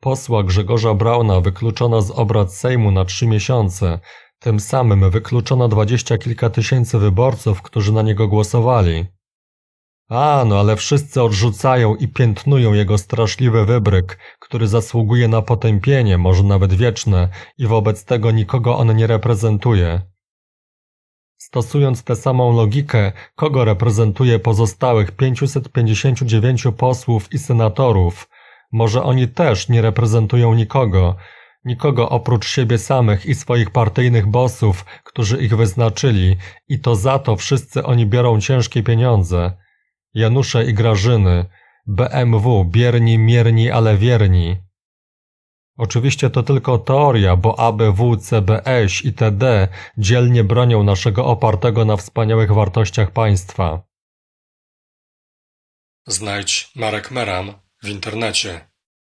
Posła Grzegorza Brauna wykluczono z obrad Sejmu na trzy miesiące, tym samym wykluczono dwadzieścia kilka tysięcy wyborców, którzy na niego głosowali. A, no ale wszyscy odrzucają i piętnują jego straszliwy wybryk, który zasługuje na potępienie, może nawet wieczne, i wobec tego nikogo on nie reprezentuje. Stosując tę samą logikę, kogo reprezentuje pozostałych 559 posłów i senatorów – może oni też nie reprezentują nikogo, nikogo oprócz siebie samych i swoich partyjnych bosów, którzy ich wyznaczyli, i to za to wszyscy oni biorą ciężkie pieniądze. Janusze i Grażyny, BMW, bierni, mierni, ale wierni. Oczywiście to tylko teoria, bo ABW, CBŚ e, i TD dzielnie bronią naszego opartego na wspaniałych wartościach państwa. Znajdź Marek Meram В интернете